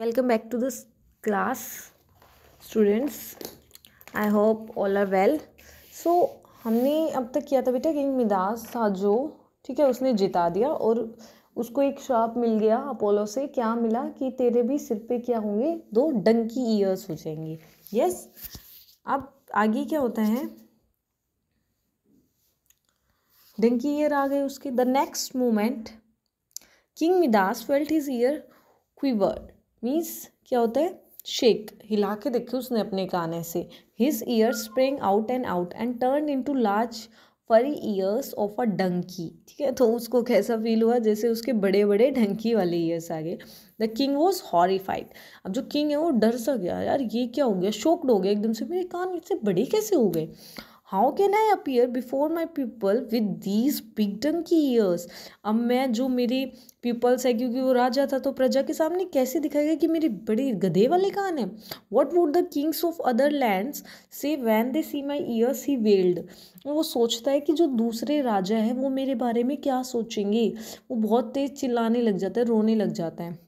Welcome back to this class students I hope all are well so हमने अब तक किया था बेटा किंग मिदास था जो ठीक है उसने जिता दिया और उसको एक श्राप मिल गया अपोलो से क्या मिला कि तेरे भी सिर पे क्या होंगे दो डंकी ईयर्स हो जाएंगे यस अब आगे क्या होता है डंकी ईयर आ गए उसके the next moment King Midas felt his ear quivered means क्या होता है शेक हिला के देखे उसने अपने काने से his ear spring out and out and turn in to large furry ears of a donkey ठीक है तो उसको कैसा फील हुआ जैसे उसके बड़े बड़े डंकी वाले ईयर्स आ गए द किंग वॉज हॉरीफाइड अब जो किंग है वो डर सा गया यार ये क्या हो गया शोक्ड हो गया एकदम से मेरे कान इतने बड़े कैसे हो गए how can I appear before my people with these big की ईयर्स अब मैं जो मेरे पीपल्स है क्योंकि वो राजा था तो प्रजा के सामने कैसे दिखाएगा कि मेरे बड़े गधे वाले कान हैं what would the kings of other land say when they see my ears he wailed वो सोचता है कि जो दूसरे राजा है वो मेरे बारे में क्या सोचेंगे वो बहुत तेज़ चिल्लाने लग जाता है रोने लग जाता है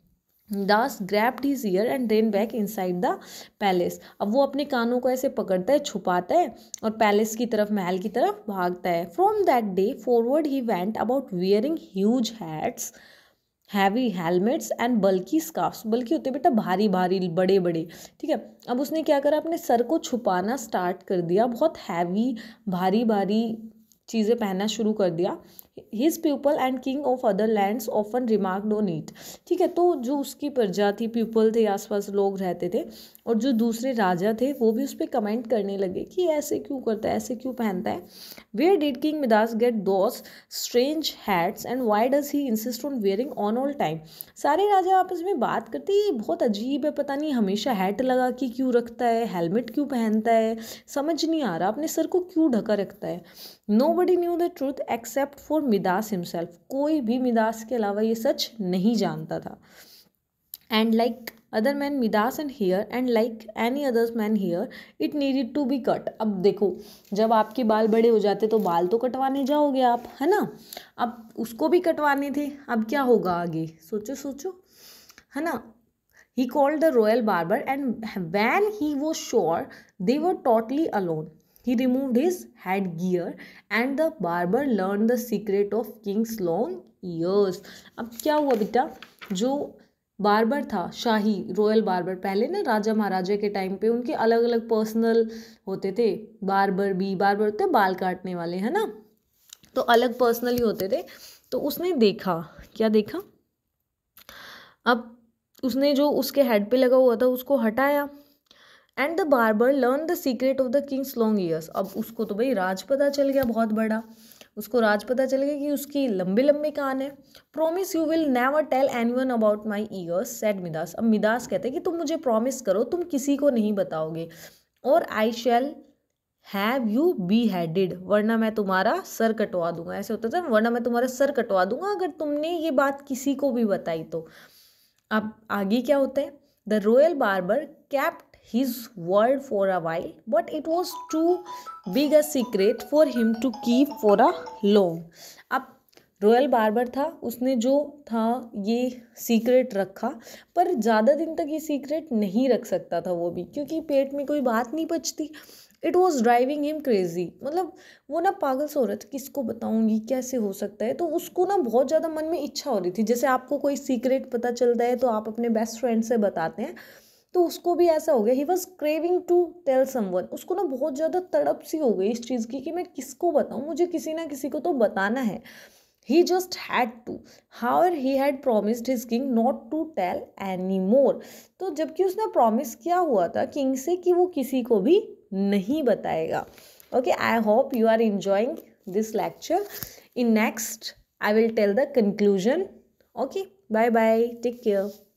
thus grabbed his ear and ran back inside the palace अब वो अपने कानों को ऐसे पकड़ता है छुपाता है और पैलेस की तरफ महल की तरफ भागता है from that day forward he went about wearing huge hats heavy helmets and bulky scarves bulky होते बेटा भारी भारी बड़े बड़े ठीक है अब उसने क्या करा अपने सर को छुपाना स्टार्ट कर दिया बहुत हैवी भारी भारी चीज़ें पहनना शुरू कर दिया his people and king of other lands often remarked on it ठीक है तो जो उसकी थी पीपल थे आसपास लोग रहते थे और जो दूसरे राजा थे वो भी उस पर कमेंट करने लगे कि ऐसे क्यों करता है ऐसे क्यों पहनता है where did King Midas get those strange hats and why does he insist on wearing on all time सारे राजा आपस में बात करते ये बहुत अजीब है पता नहीं हमेशा हैट लगा के क्यों रखता है हेलमेट क्यों पहनता है समझ नहीं आ रहा अपने सर को क्यों ढका रखता है nobody knew the truth except for Midas himself कोई भी मिदास के अलावा ये सच नहीं जानता था and like other man Midas and hair and like any others man hair it needed to be cut अब देखो जब आपके बाल बड़े हो जाते तो बाल तो कटवाने जाओगे आप है ना अब उसको भी कटवाने थे अब क्या होगा आगे सोचो सोचो है ना ही called the royal barber and when he वो sure they were totally alone He removed his gear and the barber learned the secret of king's long ears. अब क्या हुआ बेटा जो बारबर था शाही रॉयल बारबर पहले ना राजा महाराजा के टाइम पे उनके अलग अलग पर्सनल होते थे बारबर भी बारबर होते बाल काटने वाले है ना तो अलग पर्सनल ही होते थे तो उसने देखा क्या देखा अब उसने जो उसके हेड पे लगा हुआ था उसको हटाया and the barber learn the secret of the king's long ears अब उसको तो भाई राज पता चल गया बहुत बड़ा उसको राज पता चल गया कि उसकी लंबे लंबे कान है promise you will never tell anyone about my ears said Midas अब मिदास कहते हैं कि तुम मुझे प्रॉमिस करो तुम किसी को नहीं बताओगे और I shall have you be headed वरना मैं तुम्हारा सर कटवा दूंगा ऐसे होता था वरना मैं तुम्हारा सर कटवा दूंगा अगर तुमने ये बात किसी को भी बताई तो अब आगे क्या होता है the royal barber kept his world for a while, but it was too big a secret for him to keep for a long. अब रॉयल बार्बर था उसने जो था ये सीक्रेट रखा पर ज़्यादा दिन तक ये सीक्रेट नहीं रख सकता था वो भी क्योंकि पेट में कोई बात नहीं बचती it was driving him crazy मतलब वो ना पागल सो रहा था किसको बताऊंगी कैसे हो सकता है तो उसको ना बहुत ज़्यादा मन में इच्छा हो रही थी जैसे आपको कोई सीक्रेट पता चलता है तो आप अपने बेस्ट फ्रेंड से बताते हैं तो उसको भी ऐसा हो गया he was craving to tell someone उसको ना बहुत ज़्यादा तड़प सी हो गई इस चीज़ की कि मैं किसको बताऊँ मुझे किसी ना किसी को तो बताना है he just had to however he had promised his king not to tell मोर तो जबकि उसने प्रोमिस किया हुआ था किंग से कि वो किसी को भी नहीं बताएगा okay I hope you are enjoying this lecture in next I will tell the conclusion okay bye bye take care